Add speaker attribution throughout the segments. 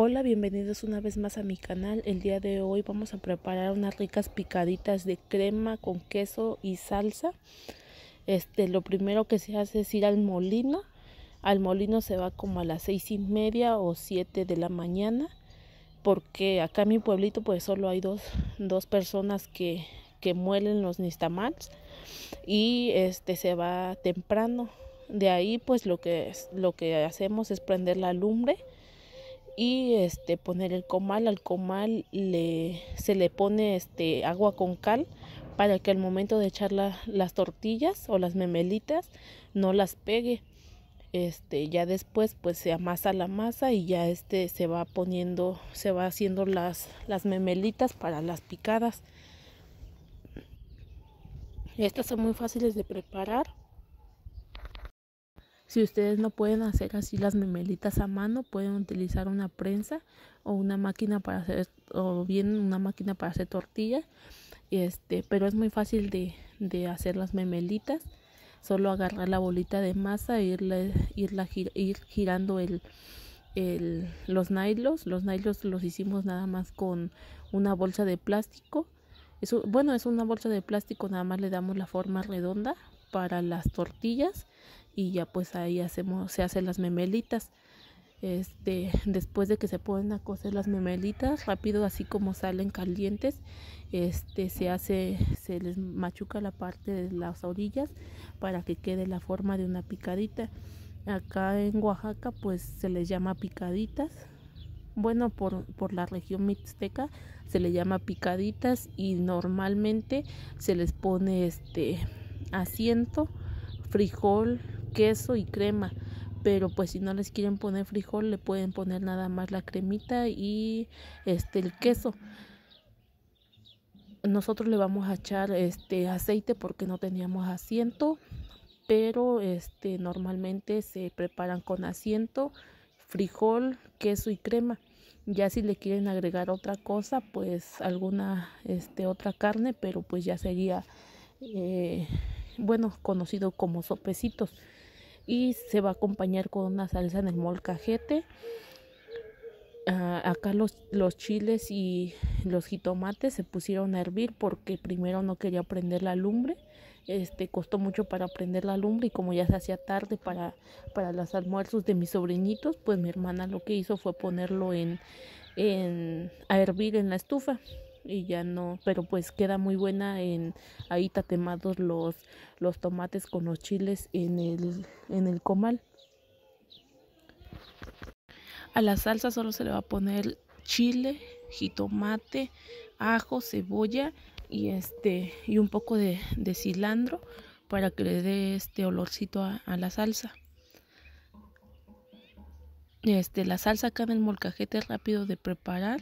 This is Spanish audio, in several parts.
Speaker 1: Hola, bienvenidos una vez más a mi canal. El día de hoy vamos a preparar unas ricas picaditas de crema con queso y salsa. Este, lo primero que se hace es ir al molino. Al molino se va como a las seis y media o siete de la mañana, porque acá en mi pueblito pues solo hay dos, personas que, que muelen los nistamats y este se va temprano. De ahí pues lo que, lo que hacemos es prender la lumbre y este poner el comal al comal le se le pone este agua con cal para que al momento de echar las tortillas o las memelitas no las pegue este ya después pues se amasa la masa y ya este se va poniendo se va haciendo las las memelitas para las picadas estas son muy fáciles de preparar si ustedes no pueden hacer así las memelitas a mano, pueden utilizar una prensa o una máquina para hacer, o bien una máquina para hacer tortilla. Este, pero es muy fácil de, hacer las memelitas. Solo agarrar la bolita de masa e ir girando el, los nailos. Los nailos los hicimos nada más con una bolsa de plástico. bueno, es una bolsa de plástico, nada más le damos la forma redonda para las tortillas y ya pues ahí hacemos, se hacen las memelitas. Este, después de que se ponen a cocer las memelitas, rápido así como salen calientes, este, se hace, se les machuca la parte de las orillas para que quede la forma de una picadita. Acá en Oaxaca pues se les llama picaditas. Bueno, por, la región mixteca se le llama picaditas y normalmente se les pone este asiento, frijol, queso y crema. Pero pues si no les quieren poner frijol, le pueden poner nada más la cremita y este el queso. Nosotros le vamos a echar este aceite porque no teníamos asiento, pero este normalmente se preparan con asiento, frijol, queso y crema. Ya si le quieren agregar otra cosa, pues alguna este otra carne, pero pues ya sería eh, bueno, conocido como sopecitos y se va a acompañar con una salsa en el molcajete. Ah, acá los, chiles y los jitomates se pusieron a hervir porque primero no quería prender la lumbre. Este costó mucho para prender la lumbre y como ya se hacía tarde para, para los almuerzos de mis sobrinitos, pues mi hermana lo que hizo fue ponerlo en, en a hervir en la estufa y ya no, pero pues queda muy buena en ahí tatemados los, los tomates con los chiles en el, comal. A la salsa solo se le va a poner chile, jitomate, ajo, cebolla y este y un poco de, de cilantro para que le dé este olorcito a, la salsa. Este, la salsa acá en el molcajete es rápido de preparar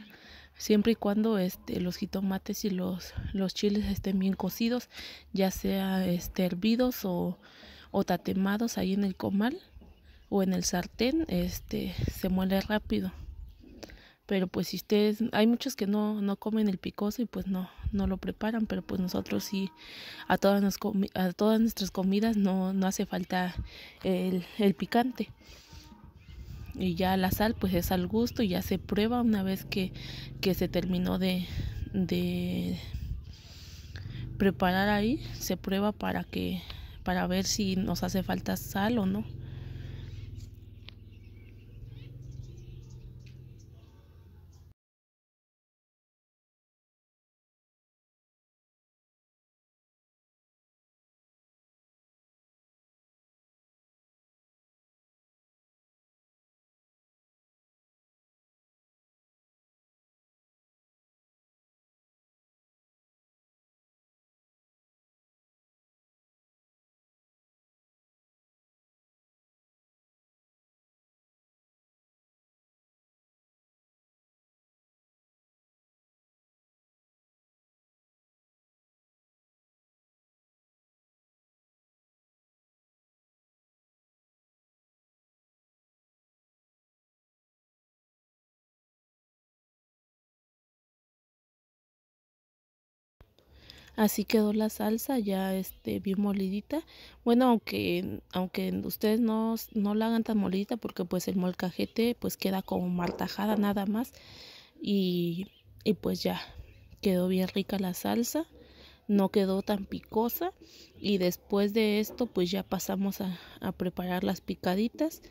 Speaker 1: siempre y cuando este, los jitomates y los, los chiles estén bien cocidos, ya sea este, hervidos o, tatemados ahí en el comal o en el sartén, este, se muele rápido. Pero pues si ustedes, hay muchos que no, no comen el picoso y pues no, no lo preparan, pero pues nosotros sí, a todas, todas nuestras comidas no, no hace falta el, el picante y ya la sal pues es al gusto y ya se prueba una vez que, se terminó de, de preparar ahí se prueba para que para ver si nos hace falta sal o no Así quedó la salsa ya este, bien molidita. Bueno, aunque, aunque ustedes no, la hagan tan molidita porque pues el molcajete pues queda como martajada nada más. Y, pues ya quedó bien rica la salsa. No quedó tan picosa. Y después de esto pues ya pasamos a, a preparar las picaditas.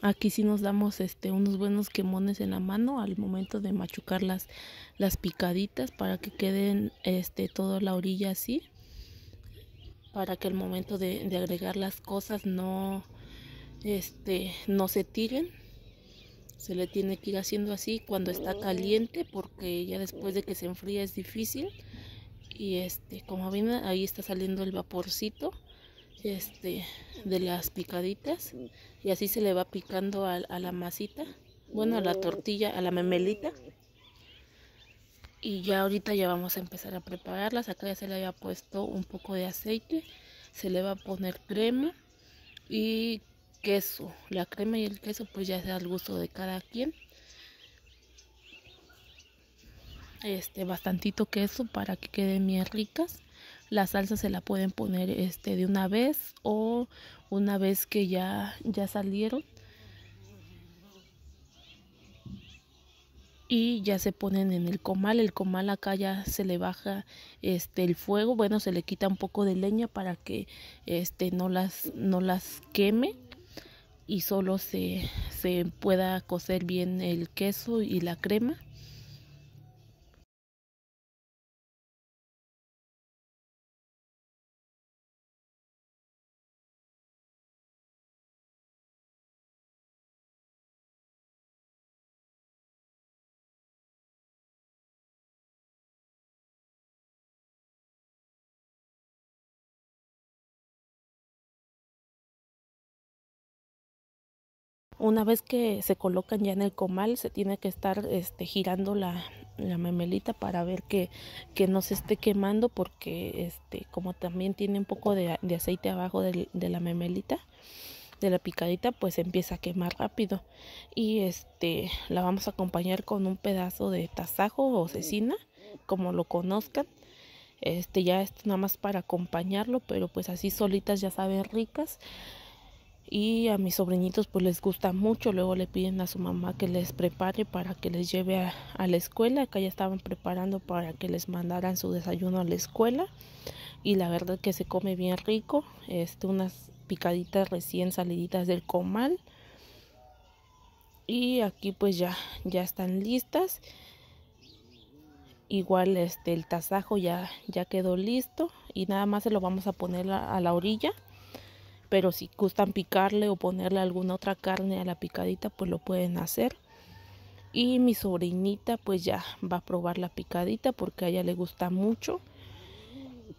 Speaker 1: Aquí sí nos damos este unos buenos quemones en la mano al momento de machucar las, las picaditas para que queden este toda la orilla así. Para que al momento de, agregar las cosas no este, no se tiren se le tiene que ir haciendo así cuando está caliente porque ya después de que se enfría es difícil y este como ven ahí está saliendo el vaporcito este de las picaditas y así se le va picando a, la masita bueno a la tortilla a la memelita y ya ahorita ya vamos a empezar a prepararlas acá ya se le había puesto un poco de aceite se le va a poner crema y queso la crema y el queso pues ya es al gusto de cada quien este bastantito queso para que queden bien ricas la salsa se la pueden poner este de una vez o una vez que ya ya salieron y ya se ponen en el comal el comal acá ya se le baja este el fuego bueno se le quita un poco de leña para que este no las no las queme y solo se, se pueda cocer bien el queso y la crema Una vez que se colocan ya en el comal, se tiene que estar este, girando la, la memelita para ver que, no se esté quemando porque este, como también tiene un poco de, aceite abajo de, de, la memelita, de la picadita, pues empieza a quemar rápido. Y este, la vamos a acompañar con un pedazo de tasajo o cecina, como lo conozcan. Este, ya es nada más para acompañarlo, pero pues así solitas ya saben ricas y a mis sobrinitos pues les gusta mucho. Luego le piden a su mamá que les prepare para que les lleve a, la escuela. Acá ya estaban preparando para que les mandaran su desayuno a la escuela. Y la verdad que se come bien rico. Este, unas picaditas recién saliditas del comal. Y aquí pues ya, ya están listas. Igual este el tasajo ya, ya quedó listo. Y nada más se lo vamos a poner a la orilla pero si gustan picarle o ponerle alguna otra carne a la picadita, pues lo pueden hacer. Y mi sobrinita pues ya va a probar la picadita porque a ella le gusta mucho.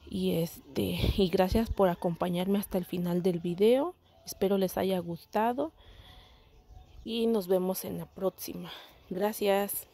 Speaker 1: Y este, y gracias por acompañarme hasta el final del video. Espero les haya gustado y nos vemos en la próxima. Gracias.